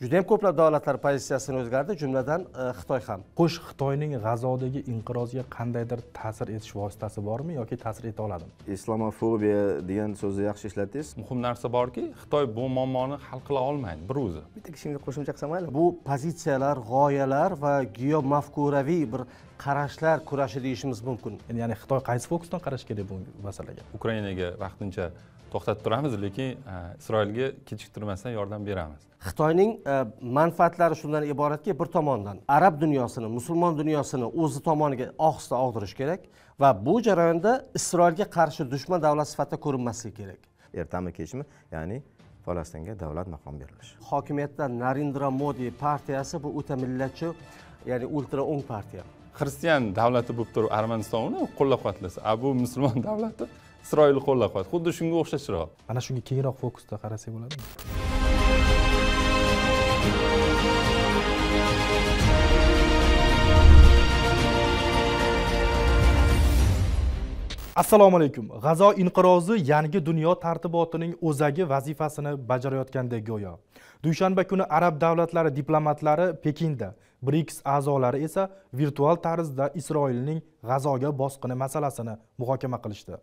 juda yam ko'plab davlatlar pozitsiyasini o'zgardi jumladan e, xitoy ham xo'sh xitoyning g'azodagi inqirozga qandaydir ta'sir etish vositasi bormi yoki ta'sir eta oladimi islomofobiya degan so'zni yaxshi ishlatdingiz muhim narsa borki xitoy bu muammoni hal qila olmaydi bir o'zi bitta kishimga qo'shimcha qilsam mayli bu pozitsiyalar g'oyalar va giyo mafkuraviy bir qarashlar kurashi deyishimiz mumkin ya'ni xitoy qaysi fokusdan qarash kerak bu masalaga ukrainaga vaqtincha to'xtatib turamiz lekin e, isroilga kechiktirmasdan yordam beramiz xitoyning e, manfaatlari shundan iboratki bir tomondan arab dunyosini musulmon dunyosini o'zi tomoniga ohista og'dirish kerak va bu jarayonda isroilga qarshi dushman davlat sifatida ko'rinmasligi kerak ertami kechmi ya'ni falastinga davlat maqom berilishi hokimiyatda narindra modi partiyasi bu o'ta millatchi ya'ni ultra o'ng partiya xristian davlati bo'lib turib armaniston uni qo'llab quvvatlasa a bu musulmon davlati isroilni qo'llab quvvat xuddi shunga o'xshashroq mana shunga kengroq fokusda qarasak bo'ladimi assalomu alaykum g'azo inqirozi yangi dunyo tartibotining o'zagi vazifasini bajarayotgandek go'yo dushanba kuni arab davlatlari diplomatlari pekinda briks a'zolari esa virtual tarzda isroilning g'azoga bosqini masalasini muhokama qilishdi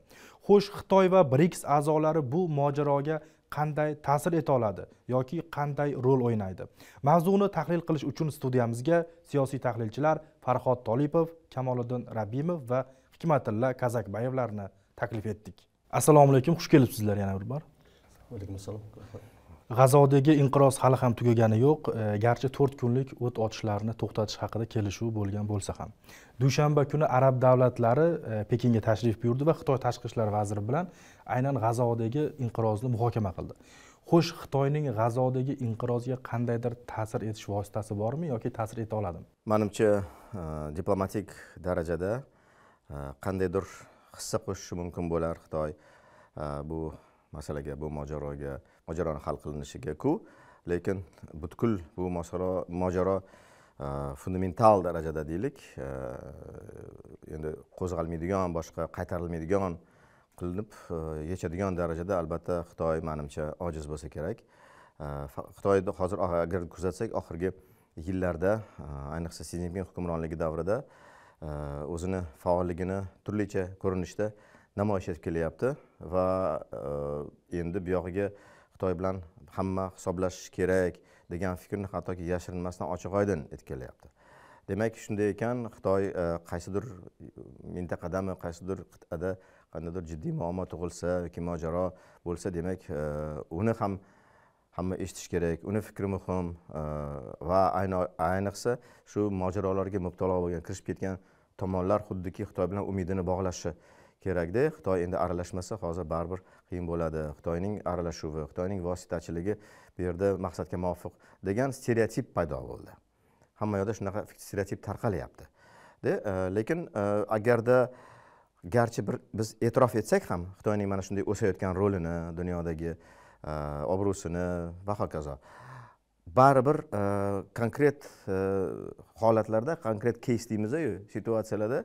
xo'sh xitoy va briks a'zolari bu mojaroga qanday ta'sir eta oladi yoki qanday rol o'ynaydi mavzuni tahlil qilish uchun studiyamizga siyosiy tahlilchilar farhod tolipov kamoliddin rabimov va hikmatilla kazakbayevlarni taklif etdik assalomu alaykum xush kelibsizlar yana bir bor alaykum assalom g'azodagi inqiroz hali ham tugagani yo'q e, garchi to'rt kunlik o't ochishlarni to'xtatish haqida kelishuv bo'lgan bo'lsa ham dushanba kuni arab davlatlari e, pekinga tashrif buyurdi va xitoy tashqi ishlar vaziri bilan aynan g'azodagi inqirozni muhokama qildi xo'sh xitoyning g'azodagi inqirozga qandaydir ta'sir etish vositasi bormi yoki ta'sir eta oladimi manimcha e, diplomatik darajada qandaydir hissa qo'shishi mumkin bo'lar xitoy bu masalaga bu mojaroga mojaroni hal qilinishigaku lekin butkul bu mojaro e, fundamental darajada deylik e, endi qo'zg'almaydigan boshqa qaytarilmaydigan qilinib e, yechadigan darajada albatta xitoy manimcha ojiz bo'lsa kerak xitoyni hozir ah, agar kuzatsak oxirgi yillarda ayniqsa si hukmronligi davrida o'zini faolligini turlicha ko'rinishda namoyish etib kelyapti va endi buyog'iga xitoy bilan hamma hisoblashishi kerak degan fikrni hattoki yashirinmasdan ochiq oydin aytib kelyapti demak shunday ekan xitoy e, qaysidir mintaqadami qaysidir qit'ada qandaydir jiddiy muammo tug'ilsa yoki mojaro bo'lsa demak e, uni ham hamma eshitish kerak uni fikri muhim e, va ayniqsa shu mojarolarga mubtalo bo'lgan kirishib ketgan tomonlar xuddiki xitoy bilan umidini bog'lashi kerakda xitoy endi aralashmasa hozir baribir qiyin bo'ladi xitoyning aralashuvi xitoyning vositachiligi bu yerda maqsadga muvofiq degan stereotip paydo bo'ldi hamma yoqda shunaqa stereotip tarqalyapti e, lekin e, agarda garchi bir biz e'tirof etsak ham xitoyning mana shunday o'sayotgan rolini dunyodagi e, obro'sini va hokazo baribir konkret holatlarda konkret keys deymiz situatsiyalarda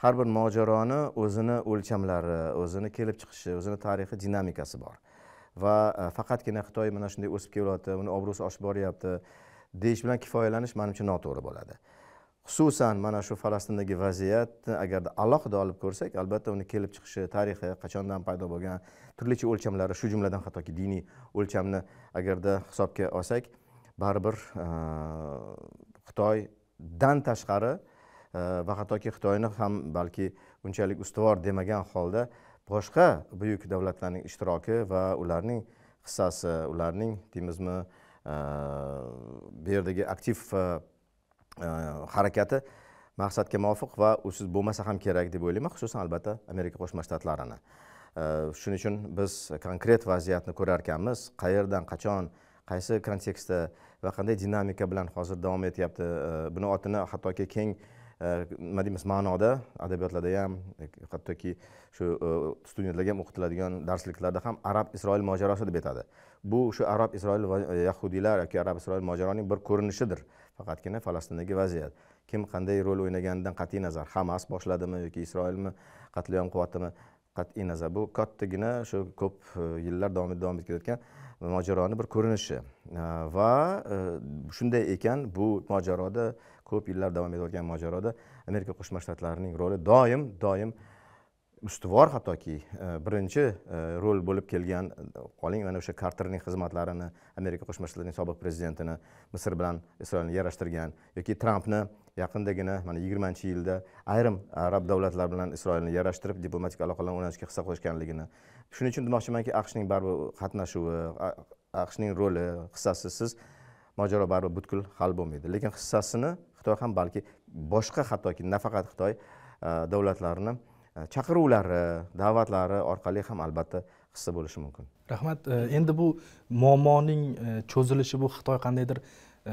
har bir mojaroni o'zini o'lchamlari o'zini kelib chiqishi o'zini tarixi dinamikasi bor va e, faqatgina xitoy mana shunday o'sib kelyapti uni obro'si oshib boryapti deyish bilan kifoyalanish manimcha noto'g'ri bo'ladi xususan mana shu falastindagi vaziyatni agarda alohida olib ko'rsak albatta uni kelib chiqishi tarixi qachondan paydo bo'lgan turlicha o'lchamlari shu jumladan hattoki diniy o'lchamni agarda hisobga olsak baribir e, xitoydan tashqari va hattoki xitoyni ham balki unchalik ustuvor demagan holda boshqa buyuk davlatlarning ishtiroki va ularning hissasi ularning deymizmi bu yerdagi aktiv harakati maqsadga muvofiq va usiz bo'lmasa ham kerak deb o'ylayman xususan albatta amerika qo'shma shtatlarini shuning uchun biz konkret vaziyatni ko'rarkanmiz qayerdan qachon qaysi kontekstda va qanday dinamika bilan hozir davom etyapti э, buni otini hattoki keng nima deymiz ma'noda adabiyotlarda ham hattoki shu e, studentlarga ham o'qitiladigan darsliklarda ham arab isroil mojarosi deb aytadi bu shu arab isroil va e, yahudiylar yoki arab isroil mojaroning bir ko'rinishidir faqatgina falastindagi vaziyat kim qanday rol o'ynaganidan qat'iy nazar hamas boshladimi yoki isroilmi qatliom qilyaptimi qat'iy nazar bu kattagina shu ko'p e, yillar davomida davom etayotgan mojaroni bir ko'rinishi va shunday ekan bu mojaroda ko'p yillar davom etayotgan mojaroda amerika qo'shma shtatlarining roli doim doim ustuvor hattoki e, birinchi e, rol bo'lib kelgan qoling mana o'sha karterning xizmatlarini amerika qo'shma shtatlarining sobiq prezidentini misr bilan isroilni yarashtirgan yoki trampni yaqindagina mana yigirmanchi yilda ayrim arab davlatlari bilan isroilni yarashtirib diplomatik aloqalarni o'rnatishga hissa qo'shganligini shuning uchun demoqchimanki aqshning baribir qatnashuvi aqshning roli hissasisiz mojaro baribir butkul hal bo'lmaydi lekin hissasini xitoy ham balki boshqa hattoki nafaqat xitoy e, davlatlarini e, chaqiruvlari da'vatlari orqali ham albatta hissa bo'lishi mumkin rahmat e, endi bu muammoning cho'zilishi bu xitoy qandaydir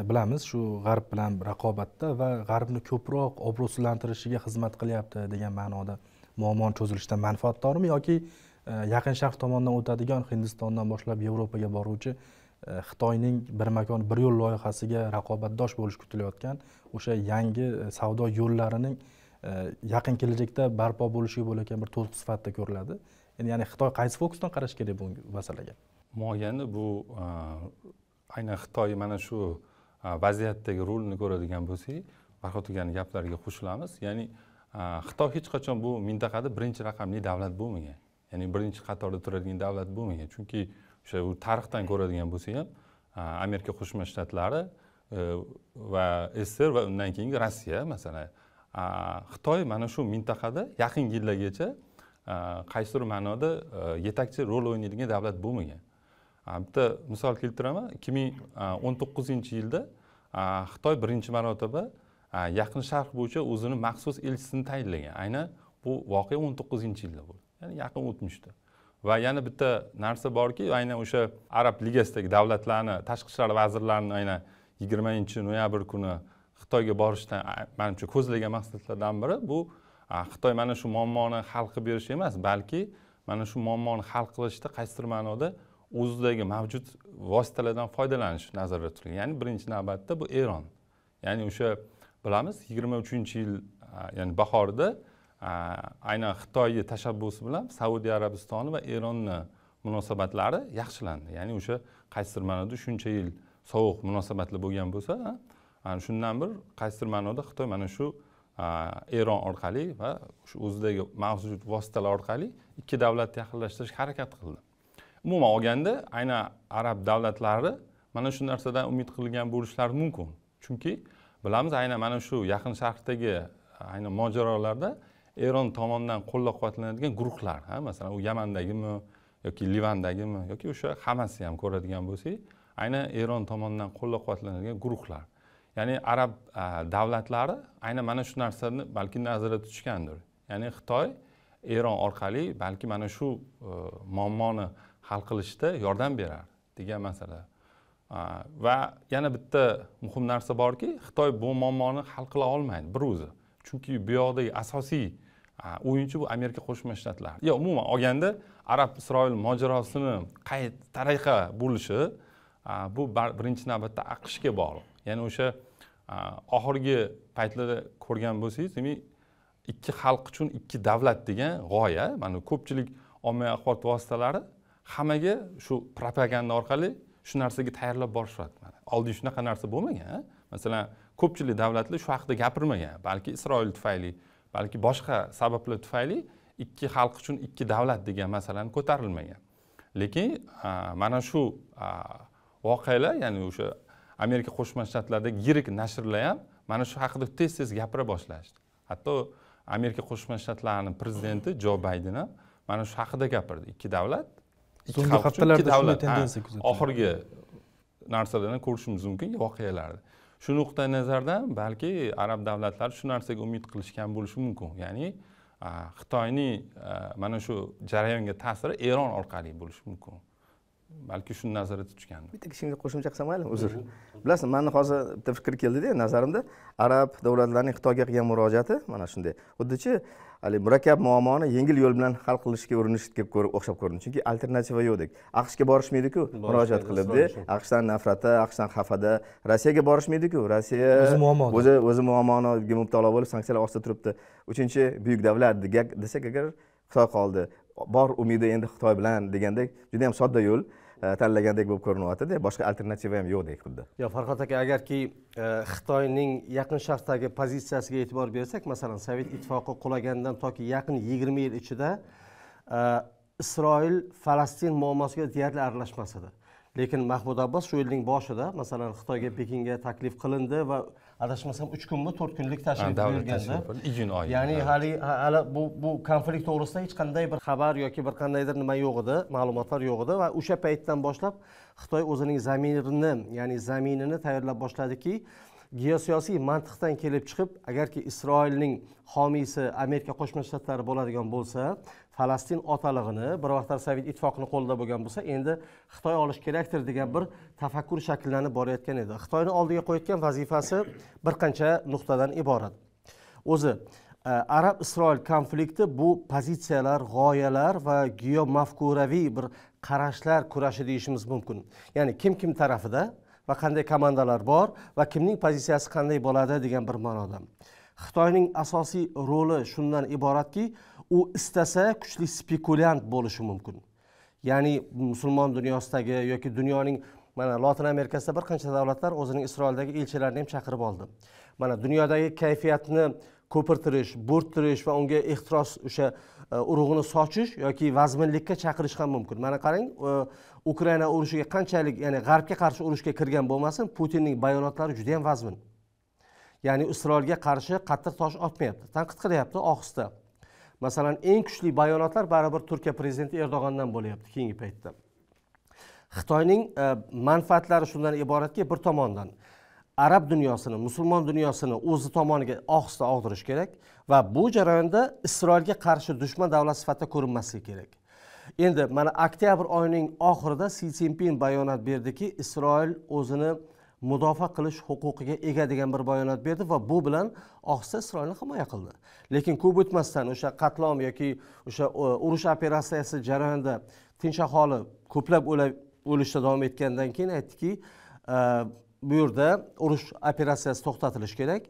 bilamiz shu g'arb bilan raqobatda va g'arbni ko'proq obro'sizlantirishiga xizmat qilyapti degan ma'noda muammoni cho'zilishidan manfaatdormi yoki yaqin sharq tomonidan o'tadigan hindistondan boshlab yevropaga boruvchi E, xitoyning bir makon bir yo'l loyihasiga raqobatdosh bo'lishi kutilayotgan o'sha yangi e, savdo yo'llarining e, yaqin kelajakda barpo bo'lishi bo'layotgan bir to'siq sifatida ko'riladi endi ya'ni xitoy qaysi fokusdan qarash kerak bu masalaga muayyani bu aynan xitoy mana shu vaziyatdagi rolini ko'radigan bo'lsak barxotigani gaplariga qo'shilamiz ya'ni xitoy hech qachon bu mintaqada birinchi raqamli davlat bo'lmagan ya'ni birinchi qatorda turadigan davlat bo'lmagan chunki o'sha u tarixdan ko'radigan bo'lsak ham amerika qo'shma shtatlari e, va sssr va undan keyingi rossiya masalan xitoy mana shu mintaqada yaqin yillargacha qaysidir ma'noda e, yetakchi rol o'ynaydigan davlat bo'lmagan bitta misol keltiraman ikki ming o'n to'qqizinchi yilda xitoy birinchi marotaba yaqin sharq bo'yicha o'zini maxsus elchisini tayinlagan aynan bu voqea o'n to'qqizinchi yilda bo'ldi ya'ni yaqin o'tmishda va yana bitta narsa borki aynan o'sha arab ligasidagi davlatlarni tashqi ishlar vazirlarini aynan yigirmanchi noyabr kuni xitoyga borishdan manimcha ko'zlagan maqsadlardan biri bu xitoy mana shu muammoni hal qilib berish emas balki mana shu muammoni hal qilishda qaysidir ma'noda o'zidagi mavjud vositalardan foydalanish nazarda tutilgan ya'ni birinchi navbatda bu eron ya'ni o'sha bilamiz yigirma uchinchi yil ya'ni bahorda aynan xitoyni tashabbusi bilan saudiya arabistoni va eronni munosabatlari yaxshilandi ya'ni o'sha qaysidir ma'noda shuncha yil sovuq munosabatlar bo'lgan bo'lsa shundan bir qaysidir ma'noda xitoy mana shu e, eron orqali va shu o'zidagi mavjud vositalar orqali ikki davlatni yaqinlashtirishga harakat qildi umuman olganda aynan arab davlatlari mana shu narsadan umid qilgan bo'lishlari mumkin chunki bilamiz aynan mana shu yaqin sharqdagi aynan mojarolarda eron tomonidan qo'llab quvvatlanadigan guruhlar ha masalan u yamandagimi yoki livandagimi yoki o'sha hammasi ham ko'radigan bo'lsak aynan eron tomonidan qo'llab quvvatlanadigan guruhlar ya'ni arab davlatlari aynan mana shu narsani balki nazarda tutishgandir ya'ni xitoy eron orqali balki mana shu e, muammoni hal qilishda yordam berar degan masala va yana bitta muhim narsa borki xitoy bu muammoni hal qila olmaydi bir o'zi chunki bu yoqdagi asosiy o'yinchi bu amerika qo'shma shtatlari yo umuman olganda arab isroil mojarosini qay tariqa bo'lishi bu birinchi navbatda aqshga bog'liq ya'ni o'sha oxirgi paytlarda ko'rgan bo'lsangiz demak ikki xalq uchun ikki davlat degan g'oya mana ko'pchilik ommaviy axborot vositalari hammaga shu propaganda orqali shu narsaga tayyorlab borishyapti mana oldin shunaqa narsa bo'lmagan masalan ko'pchilik davlatlar shu haqida gapirmagan balki isroil tufayli balki boshqa sabablar tufayli ikki xalq uchun ikki davlat degan masalani ko'tarilmagan lekin mana shu voqealar ya'ni o'sha amerika qo'shma shtatlaridagi yirik nashrlar ham mana shu haqida tez tez gapira boshlashdi hatto amerika qo'shma shtatlarini prezidenti jo bayden ham mana shu haqida gapirdi ikki davlat so'nggi haftalarda shunday tendensiya kuzatildi oxirgi narsalardan ko'rishimiz mumkin voqealarni shu nuqtai nazardan balki arab davlatlari shu narsaga umid qilishgan bo'lishi mumkin ya'ni xitoyning mana shu jarayonga ta'siri eron orqali bo'lishi mumkin balki shuni nazarda tutishgandir bitta kishingga qo'shimcha qilsam mayli uzr bilasizmi mani hozir bitta fikr keldida nazarimda arab davlatlarining xitoyga qilgan murojaati mana shunday xuddichi haligi murakkab muammoni yengil yo'l bilan hal qilishga urinishga o'xshab ko'rindi chunki alternativa yo'qdek aqshga borishmaydiku murojaat qilibdi aqshdan nafrati aqshdan xafada rossiyaga borishmaydiku rossiya o'zi o'zi muammoga mubtalo bo'lib sanksiyalar ostida turibdi uchinchi buyuk davlat desak agar xitoy qoldi bor umidi endi xitoy bilan degandek juda yam sodda yo'l E, tanlagandek bo'lib ko'rinyaptida boshqa alternativa ham yo'qdek xuddi yo'q farhod aka agarki e, xitoyning yaqin sharqdagi pozitsiyasiga e'tibor bersak masalan sovet ittifoqi qulagandan toki yaqin yigirma yil ichida e, isroil falastin muammosiga deyarli aralashmas edi lekin mahmud abbos shu yilning boshida masalan xitoyga pekinga taklif qilindi va adashmasam uch kunmi to'rt kunlik tashrif buyurganda iyun oyi ya'ni hali hali bu bu konflikt to'g'risida hech qanday bir xabar yoki bir qandaydir nima yo'q edi ma'lumotlar yo'q edi va o'sha paytdan boshlab xitoy o'zining zaminini ya'ni zaminini tayyorlab boshladiki geosiyosiy mantiqdan kelib chiqib agarki isroilning homiysi amerika qo'shma shtatlari bo'ladigan bo'lsa falastin otalig'ini bir vaqtlar sovet ittifoqini qo'lida bo'lgan bo'lsa endi xitoy olish kerakdir degan bir tafakkur shakllanib borayotgan edi xitoyni oldiga qo'yayotgan vazifasi bir qancha nuqtadan iborat o'zi e, arab isroil konflikti bu pozitsiyalar g'oyalar va giyo mafkuraviy bir qarashlar kurashi deyishimiz mumkin ya'ni kim kim tarafida va qanday komandalar bor va kimning pozitsiyasi qanday bo'ladi degan bir ma'noda xitoyning asosiy roli shundan iboratki u istasa kuchli spekulyant bo'lishi mumkin ya'ni musulmon dunyosidagi yoki dunyoning mana lotin amerikasida bir qancha davlatlar o'zining isroildagi elchilarini ham chaqirib oldi mana dunyodagi kayfiyatni ko'pirtirish bo'rttirish va unga ehtiros o'sha e, urug'ini sochish yoki vazminlikka chaqirish ham mumkin mana qarang e, ukraina urushiga qanchalik ya'ni g'arbga qarshi urushga kirgan bo'lmasin putinning bayonotlari juda yam vazmin ya'ni isroilga qarshi qattiq tosh otmayapti tanqid qilyapti ohista masalan eng kuchli bayonotlar baribir turkiya prezidenti erdo'g'andan bo'lyapti keyingi paytda xitoyning e, manfaatlari shundan iboratki bir tomondan arab dunyosini musulmon dunyosini o'zi tomoniga ohista og'dirish kerak va bu jarayonda isroilga qarshi dushman davlat sifatida ko'rinmasligi kerak endi mana oktyabr oyining oxirida si szinpin bayonot berdiki isroil o'zini mudofaa qilish huquqiga ega degan bir bayonot berdi va bu bilan ohista isroilni himoya qildi lekin ko'p o'tmasdan o'sha qatlom yoki o'sha e, urush operatsiyasi jarayonida tinch aholi ko'plab o'lishda davom etgandan keyin aytdiki e, bu yerda urush operatsiyasi to'xtatilishi kerak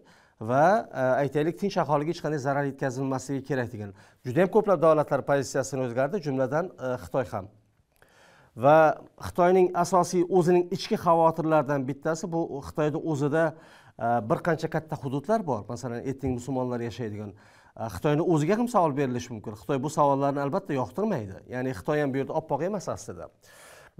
va e, aytaylik tinch aholiga hech qanday zarar yetkazilmasligi kerak degan judayam ko'plab davlatlar pozitsiyasini o'zgardi jumladan xitoy ham va xitoyning asosiy o'zining ichki xavotirlaridan bittasi bu xitoyni o'zida e, bir qancha katta hududlar bor masalan etnik musulmonlar yashaydigan e, xitoyni o'ziga ham savol berilishi mumkin xitoy bu savollarni albatta yoqtirmaydi ya'ni xitoy ham bu yerda oppoq emas aslida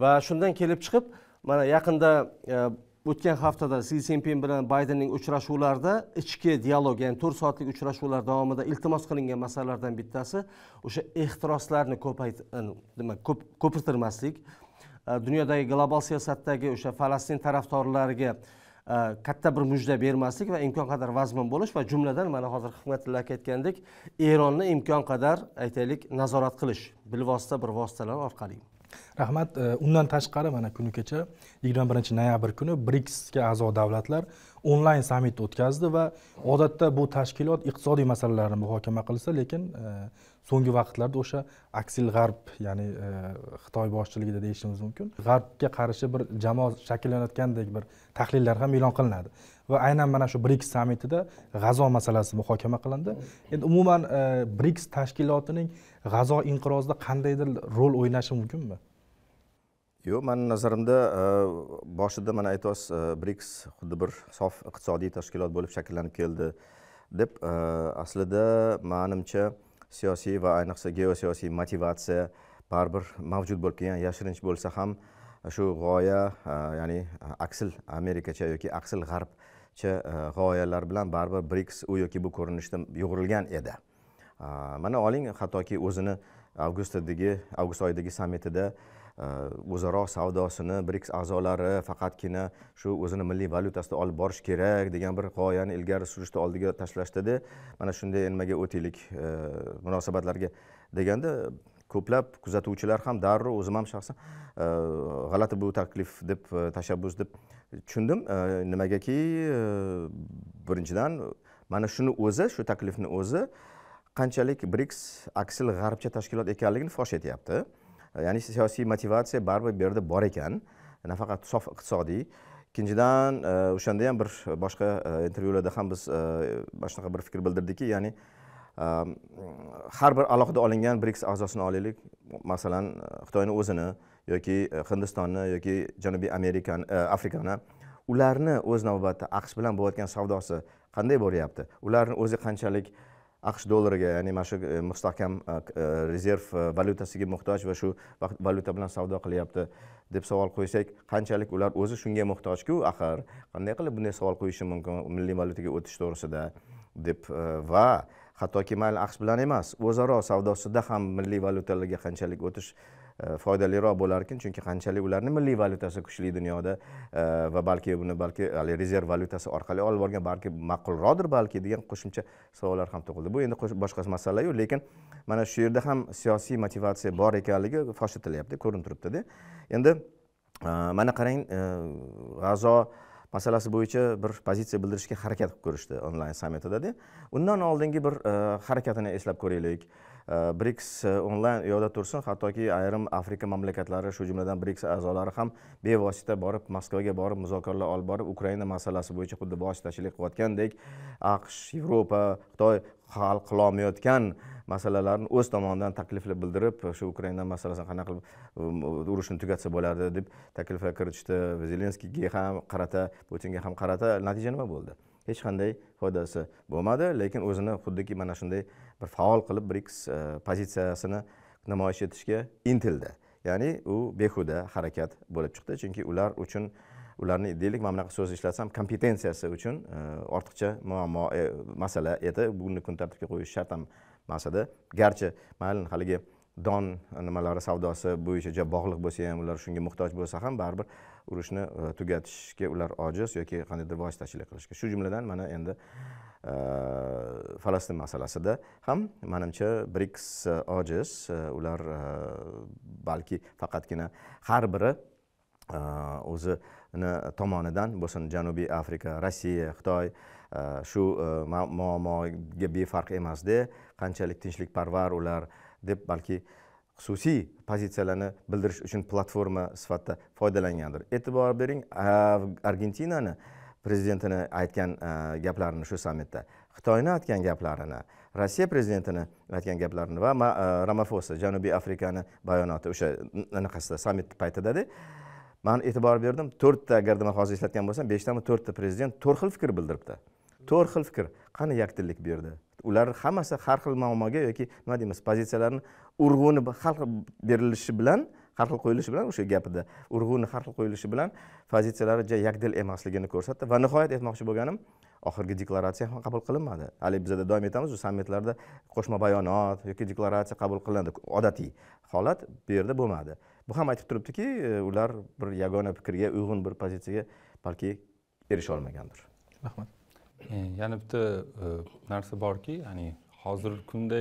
va shundan kelib chiqib mana yaqinda e, o'tgan haftada si szinpin bilan baydenning uchrashuvlarida ichki dialog ya'ni to'rt soatlik uchrashuvlar davomida iltimos qilingan masalalardan bittasi o'sha ehtiroslarni ko'payt e, nima ko'pirtirmaslik e, dunyodagi global siyosatdagi o'sha falastin tarafdorlariga e, katta bir mujda bermaslik va imkon qadar vazmin bo'lish va jumladan mana hozir hikmatilla aka aytgandek eronni imkon qadar aytaylik nazorat qilish bilvosita bir vositalar orqali rahmat e, undan tashqari mana kuni kecha yigirma birinchi noyabr kuni briksga a'zo davlatlar onlayn sammit o'tkazdi va odatda bu tashkilot iqtisodiy masalalarni muhokama qilsa lekin e, so'nggi vaqtlarda o'sha aksil g'arb ya'ni e, xitoy boshchiligida deyishimiz mumkin g'arbga qarshi bir jamoa shakllanayotgandek bir tahlillar ham e'lon qilinadi va aynan mana shu briks sammitida g'azo masalasi muhokama qilindi endi umuman briks tashkilotining g'azo inqirozida qandaydir rol o'ynashi mumkinmi yo'q mani nazarimda e, boshida mana aytyapsiz e, briks xuddi bir sof iqtisodiy tashkilot bo'lib shakllanib keldi deb e, aslida manimcha siyosiy va ayniqsa geosiyosiy motivatsiya baribir mavjud bo'lib kelgan yashirinch bo'lsa ham shu g'oya ya'ni aksil amerikacha yoki aksil g'arbcha g'oyalar bilan baribir briks u yoki bu ko'rinishda yo'g'rilgan edi mana oling hattoki o'zini avgustdagi avgust oyidagi sammitida e, o'zaro savdosini briks a'zolari faqatgina shu o'zini milliy valyutasida olib borish kerak degan bir g'oyani ilgari surishni oldiga tashlashdida mana shunday nimaga o'taylik e, munosabatlarga deganda ko'plab kuzatuvchilar ham darrov o'zim ham shaxsan e, g'alati bu taklif deb tashabbus deb tushundim nimagaki birinchidan mana shuni o'zi shu taklifni o'zi qanchalik briks aksil g'arbcha tashkilot ekanligini fosh etyapti e, ya'ni siyosiy motivatsiya baribir bu yerda bor ekan nafaqat sof iqtisodiy ikkinchidan e, o'shanda ham bir boshqa e, intervyularda ham biz mana shunaqa bir fikr bildirdikki ya'ni har bir alohida olingan briks a'zosini olaylik masalan xitoyni o'zini yoki hindistonni yoki janubiy amerikani afrikani ularni o'z navbatida aqsh bilan bo'layotgan savdosi qanday boryapti ularni o'zi qanchalik aqsh dollariga ya'ni mana shu e, mustahkam e, e, rezerv valyutasiga muhtoj va shu valyuta bilan savdo qilyapti deb savol qo'ysak qanchalik ular o'zi shunga muhtojku axir qanday qilib bunday savol qo'yishi mumkin milliy valyutaga o'tish to'g'risida deb va hattoki mayli aqsh bilan emas o'zaro savdosida ham milliy valyutalarga qanchalik o'tish E, foydaliroq bo'lar ekan chunki qanchalik ularni milliy valyutasi kuchli dunyoda e, va balki buni balki haligi rezerv valyutasi orqali olib borgan balki ma'qulroqdir balki degan qo'shimcha savollar ham tug'ildi bu endi boshqa masalayu lekin mana shu yerda ham siyosiy motivatsiya bor ekanligi fosh etilyapti ko'rinib turibdida endi e, mana qarang g'azo masalasi bo'yicha bir pozitsiya bildirishga harakat qilib ko'rishdi onlayn sammitidada undan oldingi bir harakatini eslab ko'raylik briks onlayn yo'lda tursin hattoki ayrim afrika mamlakatlari shu jumladan briks a'zolari ham bevosita borib moskvaga borib muzokaralar olib borib ukraina masalasi bo'yicha xuddi vositachilik qilayotgandek aqsh yevropa xitoy hal qilolmayotgan masalalarni o'z tomonidan takliflar bildirib shu ukraina masalasini qanaqa qilib um, uh, urushni tugatsa bo'ladi deb takliflar kiritishdi zelenskiyga ham qarata putinga ham qarata natija nima bo'ldi hech qanday foydasi bo'lmadi lekin o'zini xuddiki mana shunday bir faol qilib briks e, pozitsiyasini namoyish etishga intildi ya'ni u behuda harakat bo'lib chiqdi chunki ular uchun ularni deylik mana bunaqa so'z ishlatsam kompetensiyasi uchun e, ortiqcha muammo e, masala edi buni kun tartibga qo'yish shart ham emas edi garchi mayli haligi don nimalari savdosi bo'yicha bog'liq bo'lsa ham ular shunga muhtoj bo'lsa ham baribir urushni tugatishga ular ojiz yoki qandaydir vositachilik qilishga shu jumladan mana endi Э, falastin masalasida ham manimcha briks e, ojiz e, ular e, balki faqatgina har biri o'zini tomonidan bo'lsin janubiy afrika rossiya xitoy shu muammoga befarq emasdi qanchalik tinchlikparvar ular deb balki xususiy pozitsiyalarni bildirish uchun platforma sifatida foydalangandir e'tibor bering argentinani uh, prezidentini aytgan e, gaplarini shu sammitda xitoyni aytgan gaplarini rossiya prezidentini aytgan gaplarini va e, ramafosa janubiy afrikani bayonoti o'sha anaqasida sammit paytidada man e'tibor berdim to'rtta agarda man hozir eslatgan bo'lsam beshtami to'rtta prezident to'rt xil fikr bildiribdi to'rt xil fikr qani yakdillik bu yerda ular hammasi har xil muammoga yoki nima deymiz pozitsiyalarni urg'uni xalq berilishi bilan har xil qo'yilishi bilan o'sha gapida urg'uni har xil qo'yilishi bilan pozitsiyalari yakdil emasligini ko'rsatdi va nihoyat aytmoqchi bo'lganim oxirgi deklaratsiya ham qabul qilinmadi haligi bizada doim aytamiz sammitlarda qo'shma bayonot yoki deklaratsiya qabul qilinadi odatiy holat bu yerda bo'lmadi bu ham aytib turibdiki e, ular bir yagona fikrga uyg'un bir pozitsiyaga balki erisha olmagandir rahmat e, yana bitta e, narsa borki ya'ni hozirgi kunda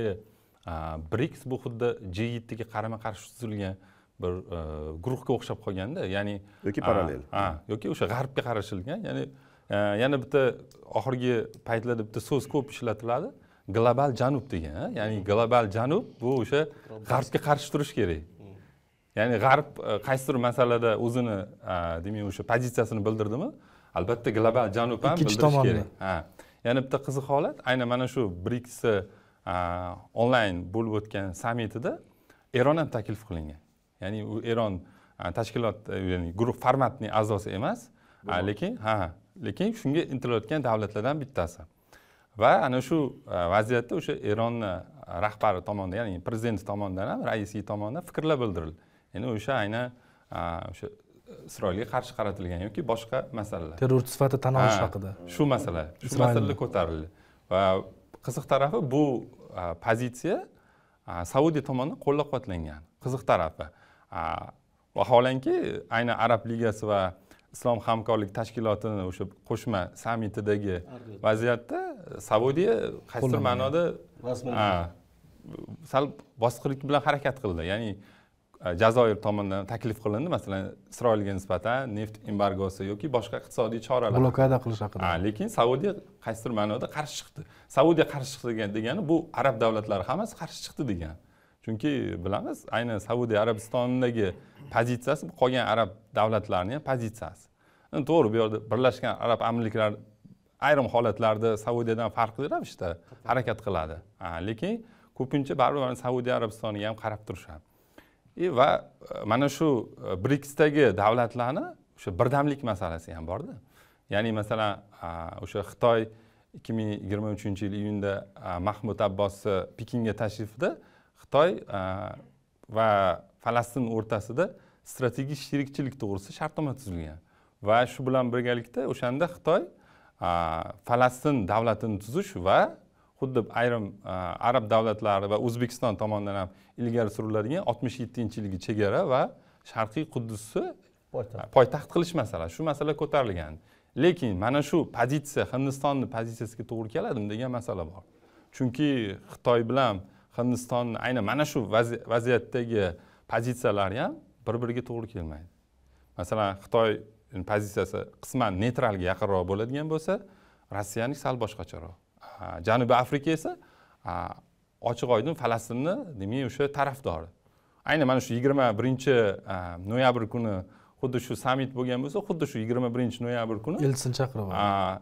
briks bu xuddi g yettiga qarama qarshi tuzilgan bir e, guruhga o'xshab qolganda ya'ni yoki parallel ha yoki o'sha g'arbga qarashilgan ya'ni e, yana bitta oxirgi paytlarda bitta so'z ko'p ishlatiladi global janub degan ya'ni global janub bu o'sha g'arbga qarshi turish kerak ya'ni g'arb e, qaysidir masalada o'zini demak o'sha pozitsiyasini bildirdimi albatta global janub ham ikkinchi tomonni ha yana bitta qiziq holat aynan mana shu briks onlayn bo'lib o'tgan sammitida eron ham taklif qilingan ya'ni u eron tashkilot e, ya'ni guruh formatning a'zosi emas lekin ha lekin shunga intilayotgan davlatlardan bittasi va ana shu e, vaziyatda o'sha eronni e, rahbari tomonidan ya'ni prezident tomonidan ham raisiy tomonidan fikrlar bildirildi ya'ni o'sha aynan o'sha isroilga qarshi qaratilgan yoki boshqa masalalar terrorchi sifatida tan olish haqida shu masala shu masala ko'tarildi va qiziq tarafi bu pozitsiya saudiya tomonidan qo'llab quvvatlangan qiziq tarafi vaholanki ayni arab ligasi va islom hamkorlik tashkilotini o'sha qo'shma sammitidagi vaziyatda saudiya qaysidir ma'noda sal bosiqlik bilan harakat qildi ya'ni e, jazoir tomonidan taklif qilindi masalan isroilga nisbatan neft embargosi yoki boshqa iqtisodiy choralar blokada qilish haqida lekin saudiya qaysidir ma'noda qarshi chiqdi saudiya qarshi chiqdi degani bu arab davlatlari hammasi qarshi chiqdi degani chunki bilamiz ayni saudiya arabistonidagi pozitsiyasi qolgan arab davlatlarini ham pozitsiyasi endi to'g'ri bu yerda birlashgan arab amirliklari ayrim holatlarda saudiyadan farqli ravishda harakat qiladi lekin ko'pincha baribir saudiya arabistoniga ham qarab turishadi va e, mana shu e, briksdagi davlatlarni o'sha birdamlik masalasi ham borda ya'ni masalan e, o'sha xitoy ikki ming yigirma uchinchi yil iyunda mahmud abbosni pekinga tashrifida xitoy e, va falastin o'rtasida strategik sherikchilik to'g'risida shartnoma tuzilgan va shu bilan birgalikda o'shanda xitoy e, falastin davlatini tuzish va xuddi ayrim e, arab davlatlari va o'zbekiston tomonidan ham ilgari suriladigan oltmish yettinchi yilgi chegara va sharqiy quddusni poytaxt qilish masalasi shu masala ko'tarilgan lekin mana shu pozitsiya hindistonni pozitsiyasiga to'g'ri keladimi degan masala bor chunki xitoy bilan hindistonni aynan mana shu vaziyatdagi pozitsiyalari ham bir biriga to'g'ri kelmaydi masalan xitoy pozitsiyasi qisman neytralga yaqinroq bo'ladigan bo'lsa rossiyaning sal boshqacharoq janubiy afrika esa ochiq oydin falastinni demak o'sha tarafdori aynan mana shu yigirma birinchi noyabr kuni xuddi shu sammit bo'lgan bo'lsa xuddi shu yigirma birinchi noyabr kuni elchisini chaqirib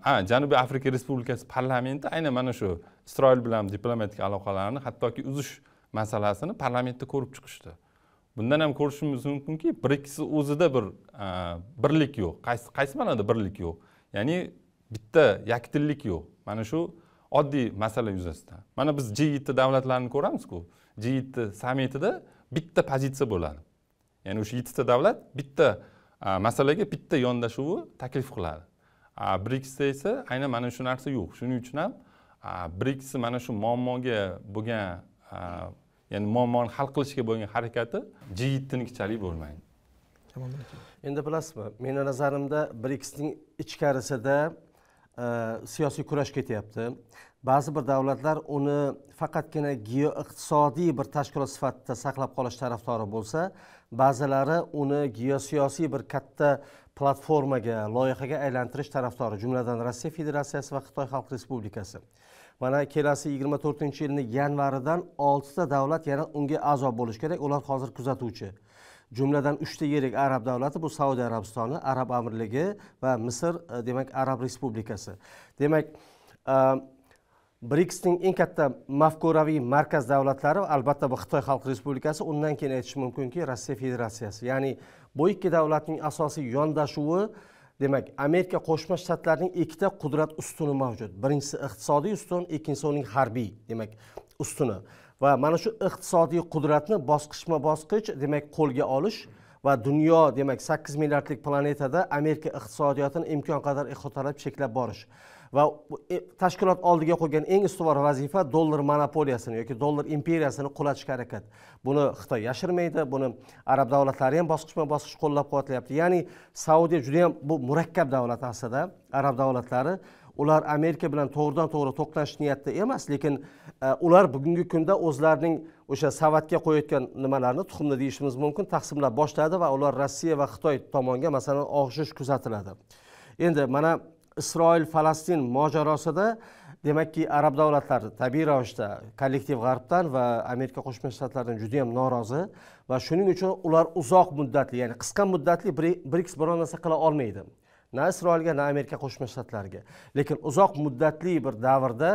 ha janubiy afrika respublikasi parlamenti aynan mana shu isroil bilan diplomatik aloqalarni hattoki uzish masalasini parlamentda ko'rib chiqishdi bundan ham ko'rishimiz mumkinki briksni o'zida bir e, birlik yo'q qaysi qaysi ma'noda birlik yo'q ya'ni bitta yakdillik yo'q mana shu oddiy masala yuzasidan mana biz g yetti davlatlarini ko'ramizku g yetti sammitida bitta pozitsiya bo'ladi ya'ni o'sha yettita davlat bitta e, masalaga bitta yondashuvni taklif qiladi briksda esa aynan mana shu narsa yo'q shuning uchun ham briks mana shu muammoga bo'lgan ya'ni muammoni hal qilishga bo'lgan harakati g e bo'lmaydi endi bilasizmi meni nazarimda briksning ichkarisida siyosiy kurash ketyapti ba'zi bir davlatlar uni faqatgina geoiqtisodiy bir tashkilot sifatida saqlab qolish tarafdori bo'lsa ba'zilari uni geosiyosiy bir katta platformaga loyihaga aylantirish tarafdori jumladan rossiya federatsiyasi va xitoy xalq respublikasi mana kelasi yigirma to'rtinchi yilni yanvaridan oltita davlat yana unga a'zo bo'lishi kerak ular hozir kuzatuvchi jumladan uchta yirik arab davlati bu saudiya arabistoni arab amirligi va misr e, demak arab respublikasi demak e, briksning eng katta mafkuraviy markaz davlatlari albatta bu xitoy xalq respublikasi undan keyin aytish mumkinki rossiya federatsiyasi ya'ni bu ikki davlatning asosiy yondashuvi demak amerika qo'shma shtatlarining ikkita qudrat ustuni mavjud birinchisi iqtisodiy ustun ikkinchisi uning harbiy demak ustuni va mana shu iqtisodiy qudratni bosqichma bosqich demak qo'lga olish va dunyo demak sakkiz milliardlik planetada amerika iqtisodiyotini imkon qadar ihotalaab cheklab borish va e, tashkilot oldiga qo'ygan eng ustuvor vazifa dollar monopoliyasini yoki dollar imperiyasini qulatishga harakat buni xitoy yashirmaydi buni arab davlatlari ham bosqichma bosqich qo'llab quvvatlayapti ya'ni saudiya judayam bu murakkab davlat aslida arab davlatlari ular amerika bilan to'g'ridan to'g'ri to'qnashish niyatida emas lekin e, ular bugungi kunda o'zlarining o'sha savatga qo'yayotgan nimalarni tuxumni deyishimiz mumkin taqsimlab boshladi va ular rossiya va xitoy tomonga masalan og'ishish kuzatiladi endi mana isroil falastin mojarosida demakki arab davlatlari tabiiy ravishda kollektiv g'arbdan va amerika qo'shma shtatlaridan juda yam norozi va shuning uchun ular uzoq muddatli ya'ni qisqa muddatli briks biror narsa qila olmaydi na isroilga na amerika qo'shma shtatlariga lekin uzoq muddatli bir davrda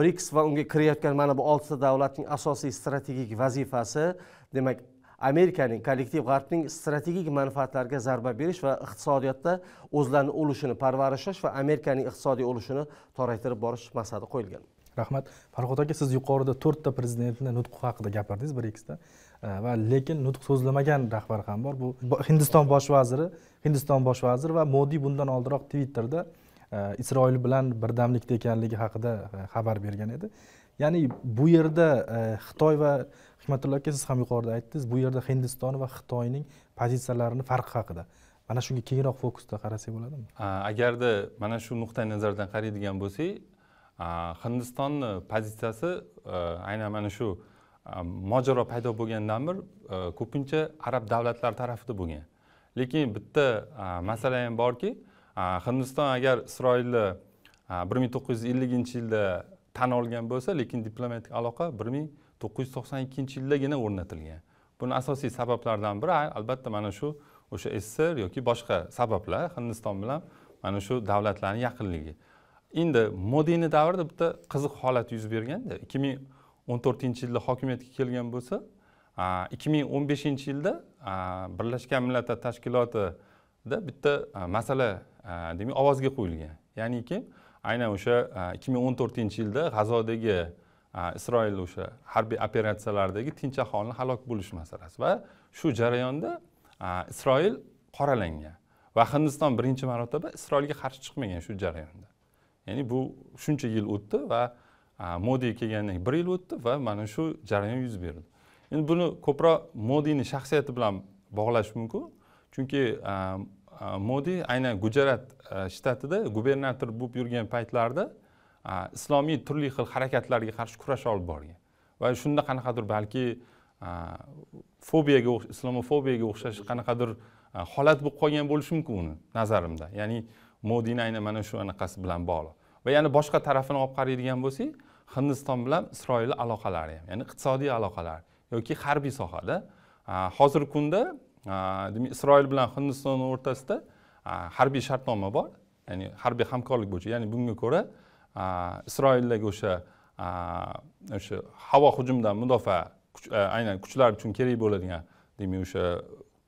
briks va unga kirayotgan mana bu oltita davlatning asosiy strategik vazifasi demak amerikaning kollektiv g'arbning strategik manfaatlariga zarba berish va iqtisodiyotda o'zlarini ulushini parvarishlash va amerikaning iqtisodiy ulushini toraytirib borish maqsadi qo'yilgan rahmat farhod aka siz yuqorida to'rtta prezidentni nutqi haqida gapirdingiz bir ikkita e, va lekin nutq so'zlamagan rahbar ham bor bu hindiston bosh vaziri hindiston bosh vaziri va modi bundan oldinroq twitterda e, isroil bilan birdamlikda ekanligi haqida e, xabar bergan edi ya'ni bu yerda xitoy va hikmatulla aka siz ham yuqorida aytdingiz bu yerda hindiston va xitoyning pozitsiyalarini farqi haqida mana shunga kengroq fokusda qarasak bo'ladimi agarda mana shu nuqtai nazardan qaraydigan bo'lsak hindistonni pozitsiyasi aynan mana shu mojaro paydo bo'lgandan bir ko'pincha arab davlatlari tarafida bo'lgan lekin bitta masala ham borki hindiston agar isroilni bir ming to'qqiz yuz elliginchi yilda tan olgan bo'lsa lekin diplomatik aloqa bir ming to'qqiz yuz to'qson ikkinchi yildagina o'rnatilgan buni asosiy sabablaridan biri albatta mana shu o'sha sssr yoki boshqa sabablar hindiston bilan mana shu davlatlarni yaqinligi endi modiyni davrida bitta qiziq holat yuz berganda ikki ming o'n to'rtinchi yilda hokimiyatga kelgan bo'lsa ikki ming o'n beshinchi yilda birlashgan millatlar tashkilotida bitta masala demak ovozga qo'yilgan ya'niki aynan o'sha ikki ming o'n to'rtinchi yilda g'azodagi isroil o'sha harbiy operatsiyalardagi tinch aholini halok bo'lishi masalasi va shu jarayonda isroil qoralangan va hindiston birinchi marotaba isroilga qarshi chiqmagan shu jarayonda ya'ni bu shuncha yil o'tdi va modi kelgandan bir yil o'tdi va mana shu jarayon yuz berdi endi buni ko'proq modini shaxsiyati bilan bog'lash mumkin chunki modi aynan gujarat shtatida gubernator bo'lib yurgan paytlarida islomiy turli xil harakatlarga qarshi kurasha olib borgan va shunda qanaqadir balki fobiyaga islomofobiyaga o'xshash qanaqadir holat bo'lib qolgan bo'lishi mumkin uni nazarimda ya'ni modini aynan mana shu anaqasi bilan bog'liq va yana boshqa tarafini olib qaraydigan bo'lsak hindiston bilan isroil aloqalari ham ya'ni iqtisodiy aloqalar yoki harbiy sohada hozirgi kunda demak isroil bilan hindiston o'rtasida harbiy shartnoma bor ya'ni harbiy hamkorlik bo'yicha ya'ni bunga ko'ra isroildagi o'sha o'sha havo hujumidan mudofaa e, aynan kuchlar uchun kerak bo'ladigan demak o'sha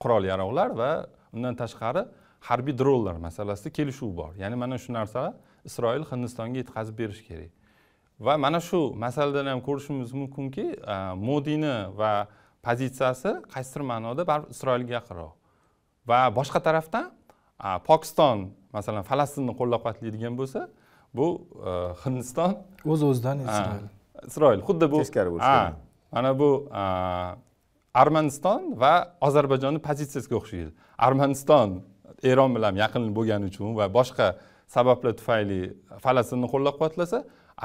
qurol yarog'lar va undan tashqari harbiy dronlar masalasida kelishuv bor ya'ni mana shu narsalar isroil hindistonga yetkazib berishi kerak va mana shu masaladan ham ko'rishimiz mumkinki e, modini va pozitsiyasi qaysidir ma'noda baribir isroilga yaqinroq va boshqa tarafdan pokiston masalan falastinni qo'llab quvvatlaydigan bo'lsa bu e, hindiston o'z o'zidan isroil xuddi bu teskari bo'lishi mana bu e, armaniston va ozarbayjonni pozitsiyasiga o'xshaydi armaniston eron bilan yaqin bo'lgani uchun va boshqa sabablar tufayli falastinni qo'llab quvvatlasa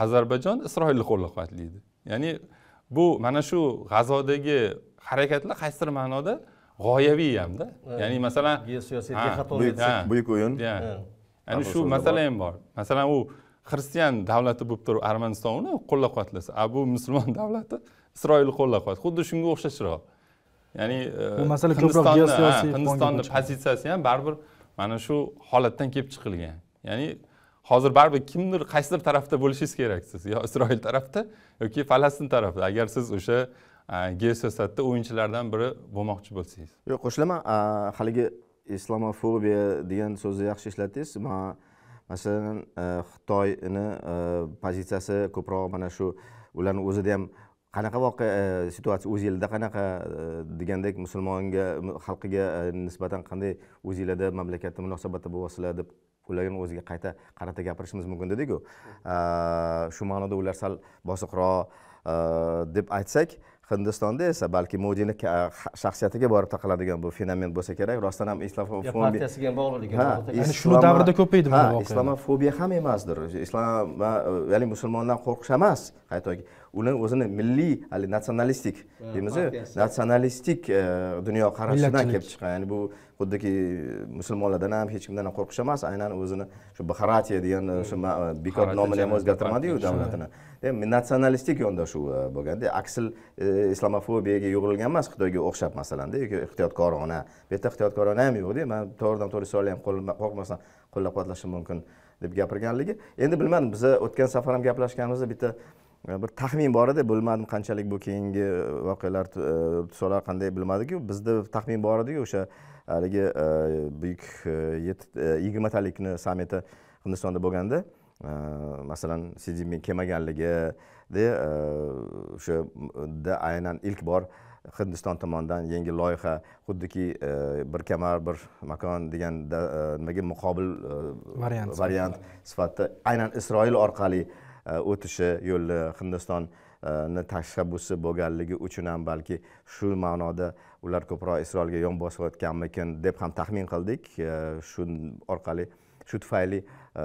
ozarbayjon isroilni qo'llab quvvatlaydi ya'ni bu mana shu g'azodagi harakatlar qaysidir ma'noda g'oyaviy hamda ya'ni masalan geosiyosiy xato buyuk o'yin ya'ni shu masala ham bor masalan u xristian davlati bo'lib turib armaniston uni qo'llab quvvatlasa a bu musulmon davlati isroilni qo'llab quvvat xuddi shunga o'xshashroq ya'ni e, bu masala ko'proq geosiyosiy hindistonni pozitsiyasi ham baribir mana shu holatdan kelib chiqilgan ya'ni hozir baribir kimdir qaysidir tarafda bo'lishingiz kerak siz yo isroil tarafda yoki falastin tarafida agar siz o'sha geosiyosatda o'yinchilardan biri bo'lmoqchi bo'lsangiz yo'q qo'shilaman haligi islomofobiya degan so'zni yaxshi ishlatdingiz man masalan e, xitoyni e, pozitsiyasi ko'proq mana shu ularni o'zida ham qanaqa voqea e, situatsiya o'z elida qanaqa degandek musulmonga xalqiga nisbatan qanday o'z elida mamlakatda munosabatda bo'lyapsizlar deb ularni o'ziga qayta qarata gapirishimiz mumkin dedikku shu ma'noda ular sal bosiqroq deb aytsak hindistonda esa balki modini shaxsiyatiga borib taqaladigan bu fenomen bo'lsa kerak rostdan ham islomofobiya partiyasiga ham bog'liqligi ha shu davrda ko'paydi bu voqea islomofobiya ham emasdir islom ya'ni musulmondan qo'rqish emas hattoki uni o'zini milliy haligi natsionalistik deymiz natsionalistik e, dunyoqarashidan kelib chiqqan ya'ni bu xuddiki musulmonlardan ham hech kimdan ham qo'rqish emas aynan o'zini shu buxaratiya degan e, shu e, bekor nomini ham o'zgartirmadiyu davlatini natsionalistik yondashuv bo'lganda aksil islomofobiyaga yo'g'rilgan emas xitoyga o'xshab masalanda yoki ehtiyotkorona bu yerda ehtiyotkorona ham yo'qda man to'g'ridan to'g'ri isroilni ham qo'rqmasdan qo'llab quvvatlashim mumkin deb gapirganligi endi bilmadim biza o'tgan safar ham gaplashganimizda bitta bir taxmin bor edi bilmadim qanchalik bu keyingi e, voqealar e, tus olar qanday bilmadiku bizda taxmin bor ediku o'sha haligi e, buyuk yigirmatalikni sammiti hindistonda bo'lganda masalan si zinpin kelmaganligida o'shada aynan ilk bor hindiston tomonidan yangi loyiha xuddiki bir kamar bir makon degan nimaga muqobil variant sifatida aynan isroil orqali Э, o'tishi yo'li hindistonni tashabbusi bo'lganligi uchun ham balki shu ma'noda ular ko'proq isroilga yon bosayotganmikin deb ham taxmin qildik shu orqali shu tufayli e,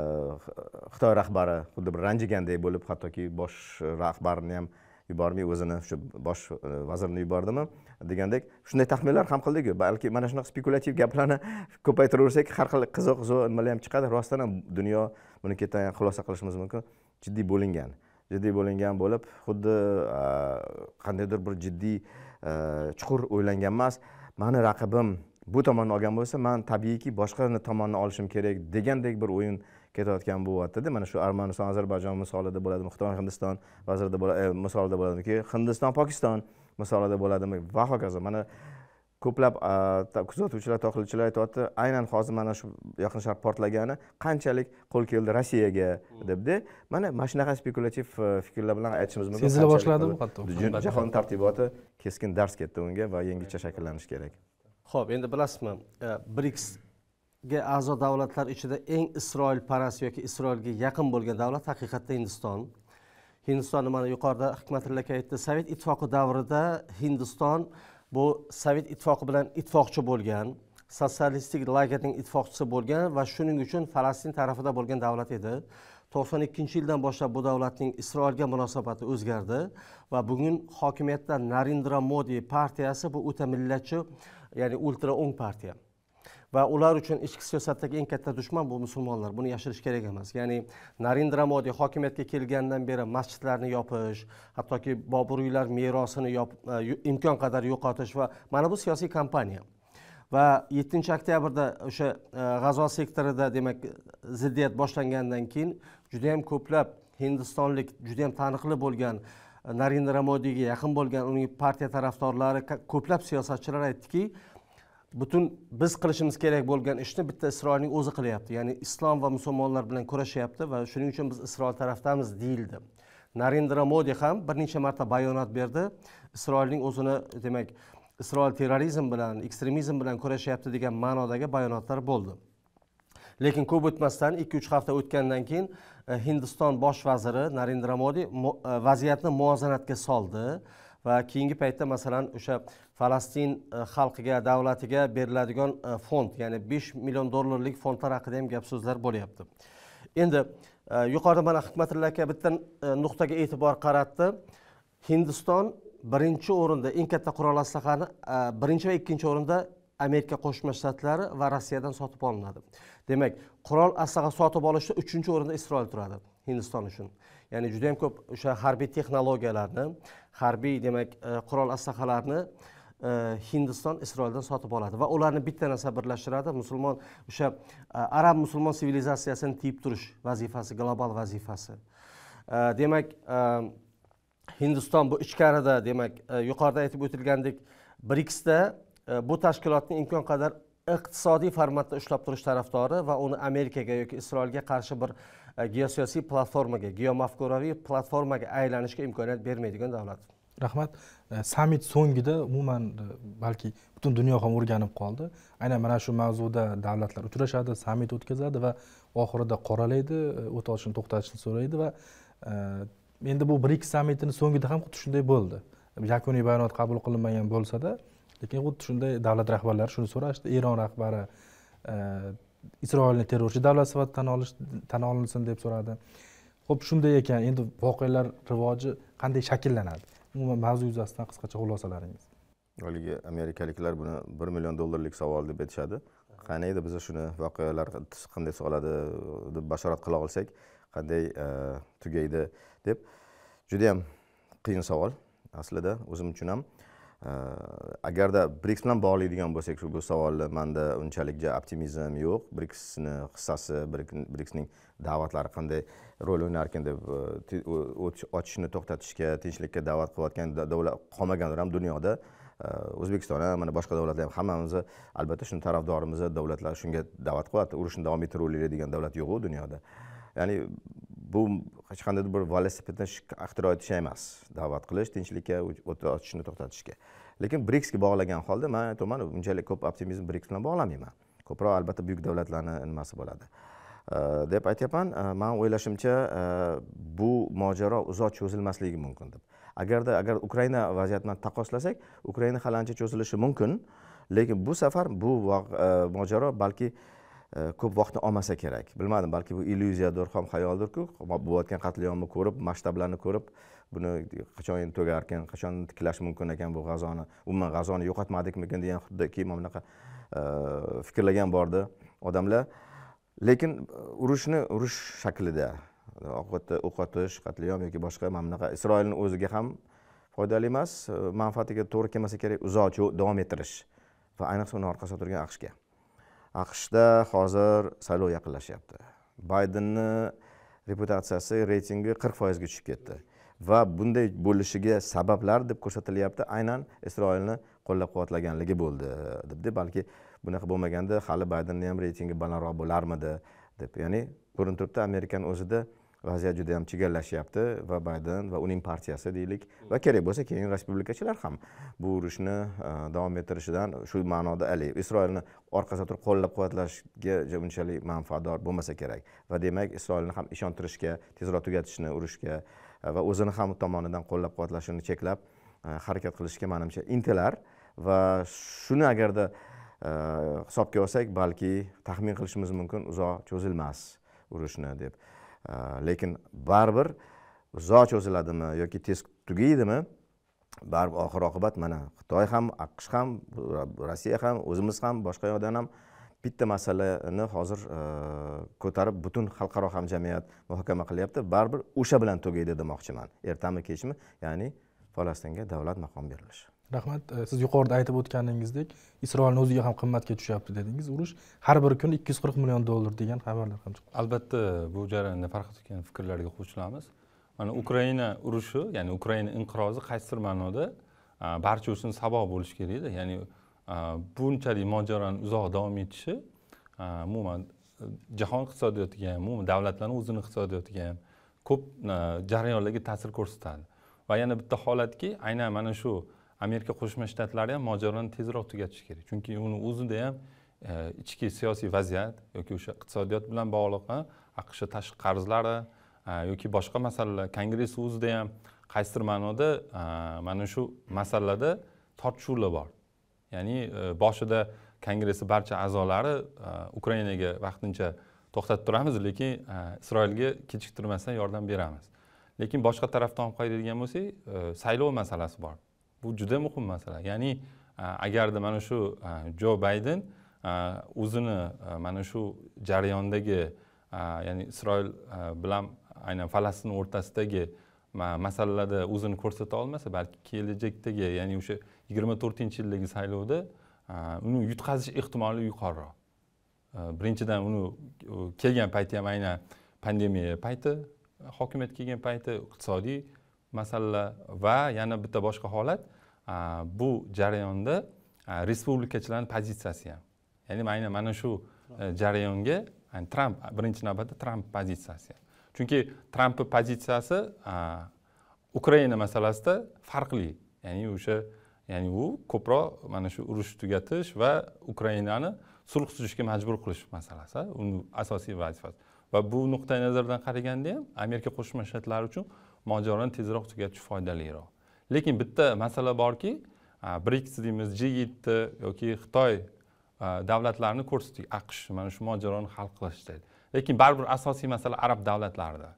xitoy rahbari xuddi bir ranjiganday bo'lib hattoki bosh rahbarni ham yubormay o'zini shu bosh e, vazirni yubordimi degandek shunday taxminlar ham qildik balki mana shunaqa spekulyativ gaplarni ko'paytiraversak har xil qiziq zo'r nimalar ham chiqadi rostdan ham dunyo buni ketidan xulosa qilishimiz mumkin jiddiy bo'lingan jiddiy bo'lingan bo'lib xuddi qandaydir bir jiddiy chuqur o'ylangan emas mani raqibim bu tomonni olgan bo'lsa man tabiiyki boshqa tomonni olishim kerak degandek bir o'yin ketayotgan bo'lyaptida mana shu armaniston ozarbayjon misolida bo'ladimi xitoy hindiston vazirida e, misolida bo'ladimi hindiston pokiston misolida bo'ladimi va hokazo mana ko'plab kuzatuvchilar tahlilchilar aytyapti aynan hozir mana shu yaqin sharq portlagani qanchalik qo'l keldi rossiyaga hmm. debda mana mana shunaqa spekulativ e, fikrlar bilan aytishimiz mumkin sezila boshladimi hatto jahon tartiboti keskin dars ketdi unga va yangicha shakllanishi kerak ho'p endi bilasizmi e, ga a'zo davlatlar ichida eng isroilparast yoki isroilga yaqin bo'lgan davlat haqiqatda hindiston hindistonni mana yuqorida hikmatilla aka aytdi sovet ittifoqi davrida hindiston bu sovet ittifoqi bilan ittifoqchi bo'lgan sotsialistik lagerning ittifoqchisi bo'lgan va shuning uchun falastin tarafida bo'lgan davlat edi to'qson ikkinchi yildan boshlab bu davlatning isroilga munosabati o'zgardi va bugun hokimiyatda narindra modi partiyasi bu o'ta millatchi ya'ni ultra o'ng partiya va ular uchun ichki siyosatdagi eng katta dushman bu musulmonlar buni yashirish kerak emas ya'ni narendra modi hokimiyatga kelgandan beri masjidlarni yopish hattoki boburiylar merosini e, imkon qadar yo'qotish va mana bu siyosiy kampaniya va yettinchi oktyabrda o'sha e, g'azo sektorida demak e, ziddiyat boshlangandan keyin judayam ko'plab hindistonlik judayam taniqli bo'lgan narendra modiga yaqin bo'lgan uning partiya tarafdorlari ko'plab siyosatchilar aytdiki butun biz qilishimiz kerak bo'lgan ishni bitta isroilning o'zi qilyapti ya'ni islom va musulmonlar bilan kurashyapti va shuning uchun biz isroil tarafdamiz deyildi narendra modi ham bir necha marta bayonot berdi isroilning o'zini demak isroil terrorizm bilan ekstremizm bilan kurashyapti degan ma'nodagi bayonotlar bo'ldi lekin ko'p o'tmasdan ikki uch hafta o'tgandan keyin e, hindiston bosh vaziri narendra modi e, vaziyatni muvozanatga soldi va keyingi paytda masalan o'sha falastin e, xalqiga davlatiga beriladigan e, fond ya'ni besh million dollarlik fondlar haqida ham gap so'zlar bo'lyapti endi e, yuqorida mana hikmatilla aka bitta nuqtaga e'tibor qaratdi hindiston birinchi o'rinda eng katta qurol aslahani birinchi va ikkinchi o'rinda amerika qo'shma shtatlari va rossiyadan sotib olinadi demak qurol aslaha sotib olishda uchinchi o'rinda isroil turadi hindiston uchun ya'ni juda yam ko'p o'sha harbiy texnologiyalarni harbiy demak qurol aslahalarni E, hindiston isroildan sotib oladi va ularni bitta narsa birlashtiradi musulmon o'sha e, arab musulmon sivilizatsiyasini tiyib turish vazifasi global vazifasi e, demak hindiston bu ichkarida demak yuqorida aytib o'tilgandek briksda bu tashkilotni imkon qadar iqtisodiy formatda ushlab turish tarafdori va uni amerikaga yoki isroilga qarshi bir geosiyosiy platformaga geomafkuraviy platformaga aylanishga imkoniyat bermaydigan davlat rahmat e, sammit so'ngida umuman e, balki butun dunyo ham o'rganib qoldi aynan mana shu mavzuda davlatlar uchrashadi sammit o'tkazadi va oxirida qoralaydi e, o't olishni to'xtatishni so'raydi va endi bu brik sammitini so'ngida ham xuddi shunday bo'ldi yakuniy bayonot qabul qilinmagan bo'lsada lekin xuddi shunday davlat rahbarlari shuni so'rashdi eron rahbari isroilni terrorchi davlat sifatida tan olish tan olinsin deb so'radi ho'p shunday ekan endi voqealar rivoji qanday shakllanadi umuman mavzu yuzasidan qisqacha xulosalaringiz haligi amerikaliklar buni bir million dollarlik savol deb aytishadi qani edi biz shuni voqealar qanday tug'iladi deb bashorat qila olsak qanday e, tugaydi deb judayam qiyin savol aslida o'zim uchun ham agarda briks bilan bog'laydigan bo'lsak shu bu savolni manda unchalik optimizm yo'q briksni hissasi briksning da'vatlari qanday rol o'ynarkan deb ochishni to'xtatishga tinchlikka da'vat qilayotgan davlat qolmagandir ham dunyoda o'zbekiston ham mana boshqa davlatlar ham hammamiz albatta shuni tarafdorimiz davlatlar shunga da'vat qilyapti urushni davom ettiraveringlar degan davlat yo'q u dunyoda ya'ni bu hech qandaydir bir velosipedni ixtiro etish emas da'vat qilish tinchlikka o't ochishni to'xtatishga lekin briksga bog'lagan holda man aytyapman unchalik ko'p optimizm briks bilan bog'lamayman ko'proq albatta buyuk davlatlarni nimasi bo'ladi deb aytyapman e, man o'ylashimcha e, bu mojaro uzoq cho'zilmasligi mumkin deb agarda agar ukraina vaziyati bilan taqqoslasak ukraina hali ancha cho'zilishi mumkin lekin bu safar bu e, mojaro balki E, ko'p vaqtni olmasa kerak bilmadim balki bu illyuziyadir ham xayoldirku bo'layotgan qatliomni ko'rib masshtablarni ko'rib buni qachon tugar ekan qachon tiklash mumkin ekan bu g'azoni umuman g'azoni yo'qotmadikmikin degan xuddiki mana bunaqa e, fikrlagan bordi odamlar lekin e, urushni urush shaklida o'qotish qatliom yoki boshqa mana bunaqa isroilni o'ziga ham foydali emas manfaatiga to'g'ri kelmasa kerak uzoq davom ettirish va ayniqsa uni orqasida turgan aqshga aqshda hozir saylov yaqinlashyapti baydenni reputatsiyasi reytingi qirq foizga tushib ketdi va bunday bo'lishiga sabablar deb ko'rsatilyapti aynan isroilni qo'llab quvvatlaganligi bo'ldi debdi balki bunaqa bo'lmaganda hali baydenni ham reytingi balandroq bo'larmidi deb ya'ni ko'rinib turibdi amerikani o'zida vaziyat juda yam chigallashyapti va bayden va uning partiyasi deylik va kerak bo'lsa keyin respublikachilar ham bu urushni e, davom ettirishidan shu ma'noda haligi isroilni orqasida turib qo'llab quvvatlashga unchalik manfaatdor bo'lmasa kerak va demak isroilni ham ishontirishga tezroq tugatishni urushga e, va o'zini ham tomonidan qo'llab quvvatlashini cheklab e, harakat qilishga manimcha intilar va shuni agarda hisobga olsak balki taxmin qilishimiz mumkin uzoq cho'zilmas urushni deb Э, lekin baribir uzoq cho'ziladimi yoki tez tugaydimi baribir oxir oqibat mana xitoy ham aqsh ham rossiya ham o'zimiz ham boshqa yoqdan ham bitta masalani hozir e, ko'tarib butun xalqaro hamjamiyat muhokama qilyapti baribir o'sha bilan tugaydi demoqchiman ertami kechmi ya'ni falastinga davlat maqom berilishi rahmat siz yuqorida aytib o'tganingizdek isroilni o'ziga ham qimmatga tushyapti dedingiz urush har bir kun ikki yuz qirq million dollar degan xabarlar ham chiqdi albatta bu jarayonda farq akani fikrlarga qo'shilamiz mana ukraina urushi ya'ni ukraina inqirozi qaysidir ma'noda barcha uchun saboq bo'lishi kerakda ya'ni bunchalik mojaroni uzoq davom etishi umuman e, jahon iqtisodiyotiga ham umuman davlatlarni o'zini iqtisodiyotiga ham ko'p jarayonlarga ta'sir ko'rsatadi va yana bitta holatki aynan mana shu amerika qo'shma shtatlari ham mojaroni tezroq tugatishi kerak chunki uni o'zida ham e, ichki siyosiy vaziyat yoki o'sha iqtisodiyot bilan bog'liq e, aqshni tashqi qarzlari e, yoki boshqa masalalar kongress o'zida ham qaysidir ma'noda mana shu masalada tortishuvlar bor ya'ni boshida kongressni barcha a'zolari ukrainaga vaqtincha to'xtatib turamiz lekin isroilga kechiktirmasdan yordam beramiz lekin boshqa tarafdan olib qaraydigan bo'lsak saylov masalasi bor bu juda muhim masala ya'ni agarda mana shu jo bayden o'zini mana shu jarayondagi ya'ni isroil bilan aynan falastin o'rtasidagi masalalarda o'zini ko'rsata olmasa balki kelajakdagi ya'ni o'sha yigirma to'rtinchi yildagi saylovda uni yutqazish ehtimoli yuqoriroq birinchidan uni kelgan payti ham aynan pandemiya payti hokimiyatga kelgan payti iqtisodiy masala va yana bitta boshqa holat bu jarayonda respublikachilarni pozitsiyasi ham ya'ni aynan mana shu e, jarayonga tramp birinchi navbatda tramp pozitsiyasi chunki trampni pozitsiyasi ukraina masalasida farqli ya'ni o'sha ya'ni u ko'proq mana shu urush tugatish va ukrainani sulh tuzishga majbur qilish masalasi uni asosiy vazifasi va bu nuqtai nazardan qaraganda ham amerika qo'shma shtatlari uchun mojaroni tezroq tugatish foydaliroq lekin bitta masala borki briks deymiz g yetti yoki xitoy davlatlarini ko'rsatdik aqsh mana shu mojaroni hal qilishda lekin baribir asosiy masala arab davlatlarida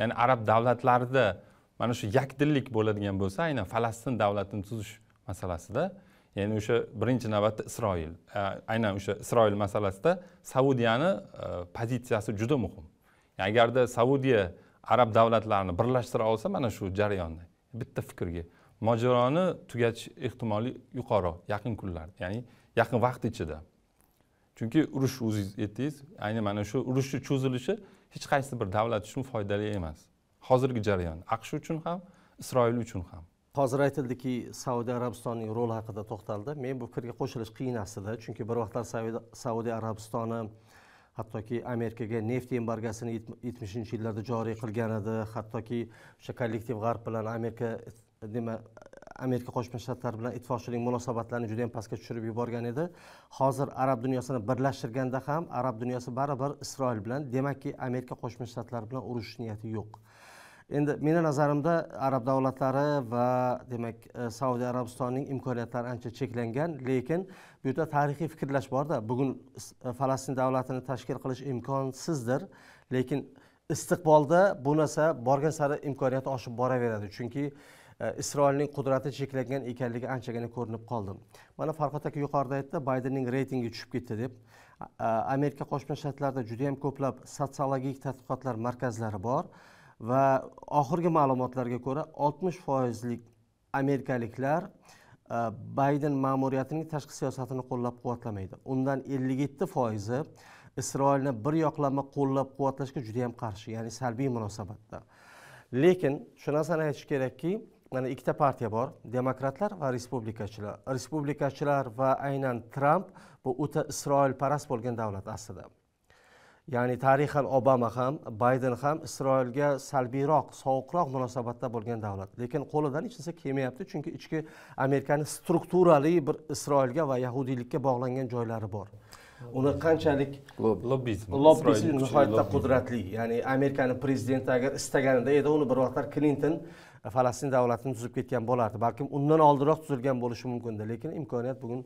ya'ni arab davlatlarida mana shu yakdillik bo'ladigan bo'lsa aynan falastin davlatini tuzish masalasida ya'ni o'sha birinchi navbatda isroil aynan o'sha isroil masalasida saudiyani pozitsiyasi juda muhim agarda saudiya arab davlatlarini birlashtira olsa mana shu jarayonni bitta fikrga mojaroni tugatish ehtimoli yuqori yaqin kunlarda ya'ni yaqin vaqt ichida chunki urush o'zingiz aytdingiz ayni mana shu urushni cho'zilishi hech qaysi bir davlat uchun foydali emas hozirgi jarayon aqsh uchun ham isroil uchun ham hozir aytildiki saudiya arabistonining roli haqida to'xtaldi men bu fikrga qo'shilish qiyin aslida chunki bir vaqtlar saudiya arabistoni hattoki amerikaga neft embargasini yetmishinchi yillarda joriy qilgan edi hattoki o'sha kollektiv g'arb bilan amerika nima amerika qo'shma shtatlari bilan ittifoqchilik munosabatlarini juda yam pastga tushirib yuborgan edi hozir arab dunyosini birlashtirganda ham arab dunyosi baribir isroil bilan demakki amerika qo'shma shtatlari bilan urushish niyati yo'q endi meni nazarimda arab davlatlari va demak e, saudiya arabistonining imkoniyatlari ancha cheklangan lekin bu yerda tarixiy fikrlash borda bugun e, falastin davlatini tashkil qilish imkonsizdir lekin istiqbolda bu narsa borgan sari imkoniyati oshib boraveradi chunki e, isroilning qudrati cheklangan ekanligi anchagina ko'rinib qoldi mana farhod aka yuqorida aytdi baydenning reytingi tushib ketdi deb amerika qo'shma shtatlarida judayam ko'plab sotsiologik tadqiqotlar markazlari bor va oxirgi ma'lumotlarga ko'ra oltmish foizlik amerikaliklar e, bayden ma'muriyatining tashqi siyosatini qo'llab quvvatlamaydi undan ellik yetti foizi isroilni bir yoqlama qo'llab quvvatlashga juda yam qarshi ya'ni salbiy munosabatda lekin shu narsani aytish kerakki mana ikkita partiya bor demokratlar va respublikachilar respublikachilar va aynan tramp bu o'ta isroilparast bo'lgan davlat aslida ya'ni tarixan obama ham bayden ham isroilga salbiyroq sovuqroq munosabatda bo'lgan davlat lekin qo'lidan hech narsa kelmayapti chunki ichki amerikani strukturali bir isroilga va yahudiylikka bog'langan joylari bor uni qanchalik lobbizm lobbizm nihoyatda qudratli ya'ni amerikani prezidenti agar istaganida edi uni bir vaqtlar klinton e, falastin davlatini tuzib ketgan bo'lardi balkim undan oldinroq tuzilgan bo'lishi edi lekin imkoniyat bugun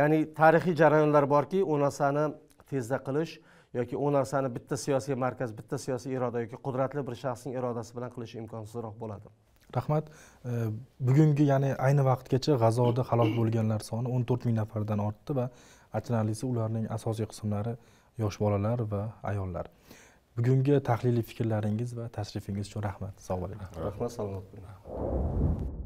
ya'ni tarixiy jarayonlar borki u narsani tezda qilish yoki u narsani bitta siyosiy markaz bitta siyosiy iroda yoki qudratli bir shaxsning irodasi bilan qilish imkonsizroq bo'ladi rahmat bugungi ya'ni ayni vaqtgacha g'azoda halok bo'lganlar soni o'n to'rt ming nafardan ortdi va achinarlisi ularning asosiy qismlari yosh bolalar va ayollar bugungi tahliliy fikrlaringiz va tashrifingiz uchun rahmat sog' bo'ling rahmat salomat bo'ling